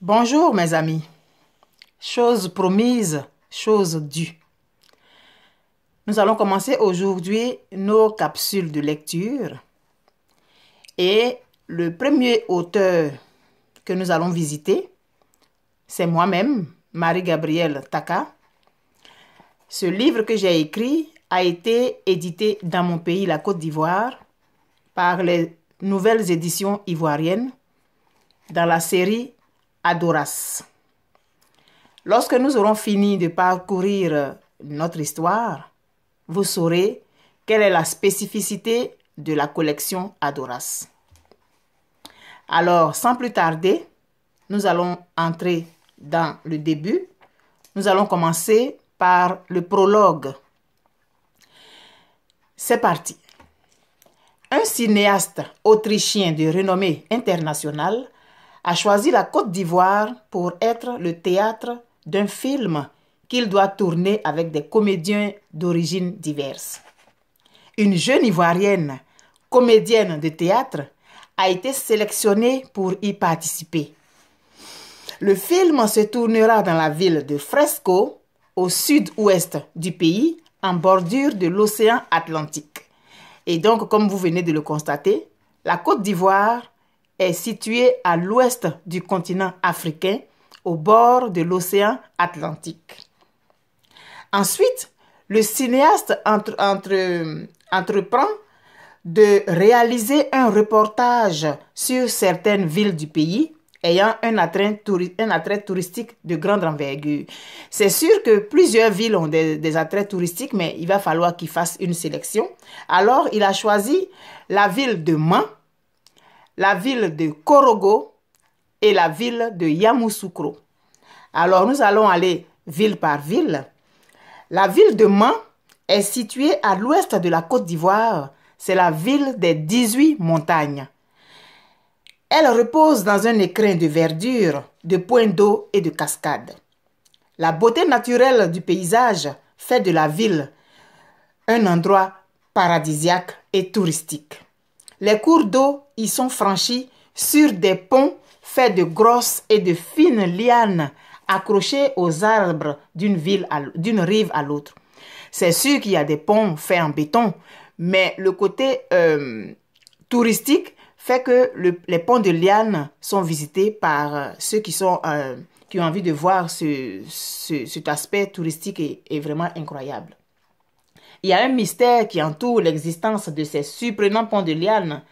Bonjour mes amis. Chose promise, chose due. Nous allons commencer aujourd'hui nos capsules de lecture. Et le premier auteur que nous allons visiter, c'est moi-même, Marie-Gabrielle Taka. Ce livre que j'ai écrit a été édité dans mon pays, la Côte d'Ivoire, par les nouvelles éditions ivoiriennes dans la série Adoras. Lorsque nous aurons fini de parcourir notre histoire, vous saurez quelle est la spécificité de la collection Adoras. Alors, sans plus tarder, nous allons entrer dans le début. Nous allons commencer par le prologue. C'est parti. Un cinéaste autrichien de renommée internationale a choisi la Côte d'Ivoire pour être le théâtre d'un film qu'il doit tourner avec des comédiens d'origine diverse. Une jeune Ivoirienne, comédienne de théâtre, a été sélectionnée pour y participer. Le film se tournera dans la ville de Fresco, au sud-ouest du pays, en bordure de l'océan Atlantique. Et donc, comme vous venez de le constater, la Côte d'Ivoire est situé à l'ouest du continent africain, au bord de l'océan Atlantique. Ensuite, le cinéaste entre, entreprend de réaliser un reportage sur certaines villes du pays ayant un attrait, un attrait touristique de grande envergure. C'est sûr que plusieurs villes ont des, des attraits touristiques, mais il va falloir qu'il fasse une sélection. Alors, il a choisi la ville de Mans la ville de Korogo et la ville de Yamoussoukro. Alors nous allons aller ville par ville. La ville de Mans est située à l'ouest de la Côte d'Ivoire. C'est la ville des 18 montagnes. Elle repose dans un écrin de verdure, de points d'eau et de cascades. La beauté naturelle du paysage fait de la ville un endroit paradisiaque et touristique. Les cours d'eau y sont franchis sur des ponts faits de grosses et de fines lianes accrochées aux arbres d'une rive à l'autre. C'est sûr qu'il y a des ponts faits en béton, mais le côté euh, touristique fait que les ponts de lianes sont visités par euh, ceux euh, qui, ont envie de voir cet aspect touristique est vraiment incroyable. Il y a un mystère qui entoure l'existence de ces surprenants ponts de liane.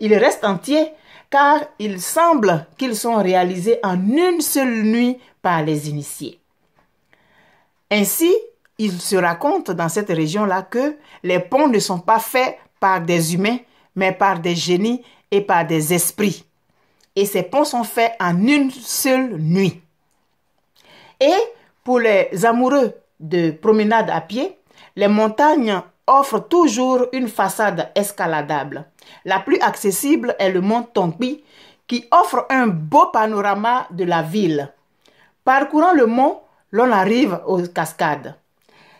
Ils restent entiers car il semble qu'ils sont réalisés en une seule nuit par les initiés. Ainsi, il se raconte dans cette région-là que les ponts ne sont pas faits par des humains, mais par des génies et par des esprits. Et ces ponts sont faits en une seule nuit. Et pour les amoureux de promenade à pied, les montagnes offrent toujours une façade escaladable. La plus accessible est le mont Tongpi qui offre un beau panorama de la ville. Parcourant le mont, l'on arrive aux cascades.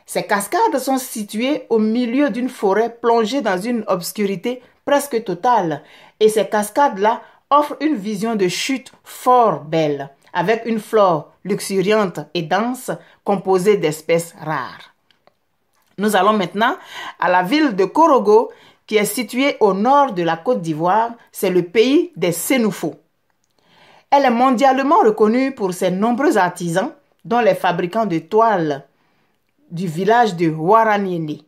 Ces cascades sont situées au milieu d'une forêt plongée dans une obscurité presque totale et ces cascades-là offrent une vision de chute fort belle avec une flore luxuriante et dense composée d'espèces rares. Nous allons maintenant à la ville de Korogo, qui est située au nord de la Côte d'Ivoire. C'est le pays des Sénoufos. Elle est mondialement reconnue pour ses nombreux artisans, dont les fabricants de toiles du village de Waranieni.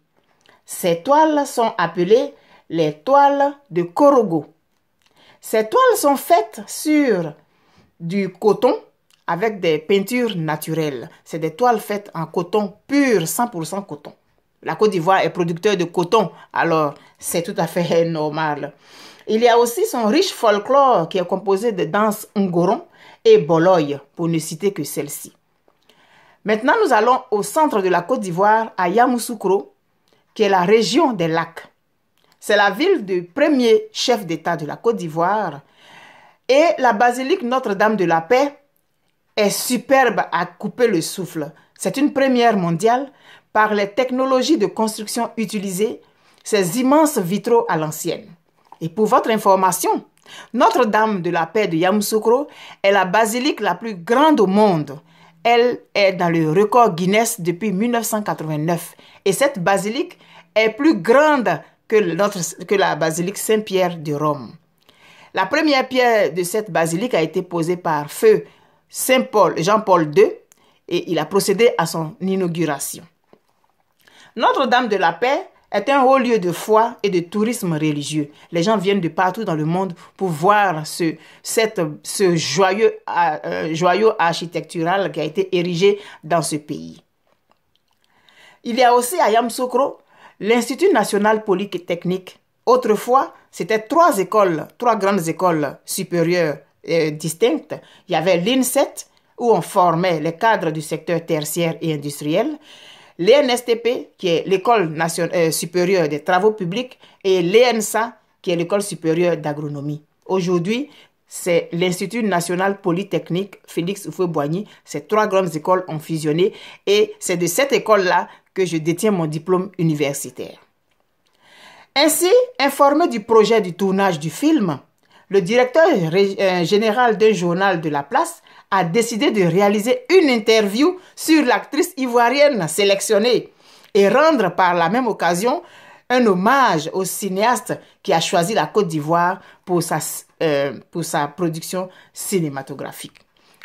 Ces toiles sont appelées les toiles de Korogo. Ces toiles sont faites sur du coton avec des peintures naturelles. C'est des toiles faites en coton pur, 100% coton. La Côte d'Ivoire est producteur de coton, alors c'est tout à fait normal. Il y a aussi son riche folklore qui est composé de danses ngoron et boloy, pour ne citer que celle-ci. Maintenant, nous allons au centre de la Côte d'Ivoire, à Yamoussoukro, qui est la région des lacs. C'est la ville du premier chef d'État de la Côte d'Ivoire. Et la basilique Notre-Dame de la Paix est superbe à couper le souffle. C'est une première mondiale par les technologies de construction utilisées, ces immenses vitraux à l'ancienne. Et pour votre information, Notre-Dame de la Paix de Yamoussoukro est la basilique la plus grande au monde. Elle est dans le record Guinness depuis 1989 et cette basilique est plus grande que, la basilique Saint-Pierre de Rome. La première pierre de cette basilique a été posée par feu Saint-Paul, Jean-Paul II, et il a procédé à son inauguration. Notre-Dame de la Paix est un haut lieu de foi et de tourisme religieux. Les gens viennent de partout dans le monde pour voir ce, ce joyeux, euh, euh, joyau architectural qui a été érigé dans ce pays. Il y a aussi à Yamsoukro l'Institut national polytechnique. Autrefois, c'était trois écoles, trois grandes écoles supérieures euh, distinctes. Il y avait l'INSET, où on formait les cadres du secteur tertiaire et industriel l'ENSTP, qui est l'École nationale euh, supérieure des travaux publics, et l'ENSA, qui est l'École supérieure d'agronomie. Aujourd'hui, c'est l'Institut national polytechnique Félix Houphouët-Boigny. Ces trois grandes écoles ont fusionné et c'est de cette école-là que je détiens mon diplôme universitaire. Ainsi, informé du projet du tournage du film, le directeur euh, général d'un journal de la place a décidé de réaliser une interview sur l'actrice ivoirienne sélectionnée et rendre par la même occasion un hommage au cinéaste qui a choisi la Côte d'Ivoire pour, sa, euh, pour sa production cinématographique.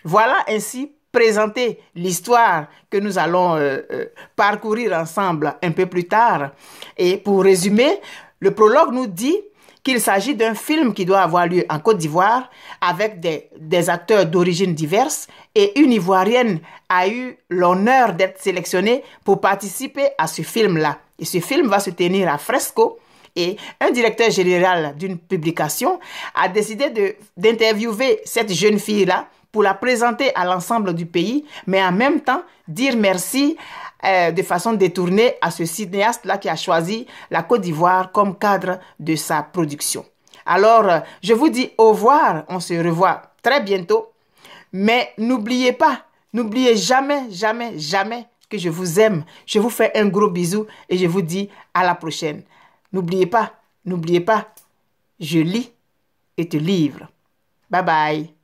Voilà ainsi présenter l'histoire que nous allons euh, euh, parcourir ensemble un peu plus tard. Et pour résumer, le prologue nous dit qu'il s'agit d'un film qui doit avoir lieu en Côte d'Ivoire avec des, acteurs d'origine diverse et une Ivoirienne a eu l'honneur d'être sélectionnée pour participer à ce film-là. Et ce film va se tenir à Fresco et un directeur général d'une publication a décidé d'interviewer cette jeune fille-là pour la présenter à l'ensemble du pays, mais en même temps dire merci euh, de façon détournée à ce cinéaste-là qui a choisi la Côte d'Ivoire comme cadre de sa production. Alors, euh, je vous dis au revoir, on se revoit très bientôt, mais n'oubliez pas, n'oubliez jamais, jamais, jamais que je vous aime. Je vous fais un gros bisou et je vous dis à la prochaine. N'oubliez pas, n'oubliez pas, je lis et te livre. Bye bye.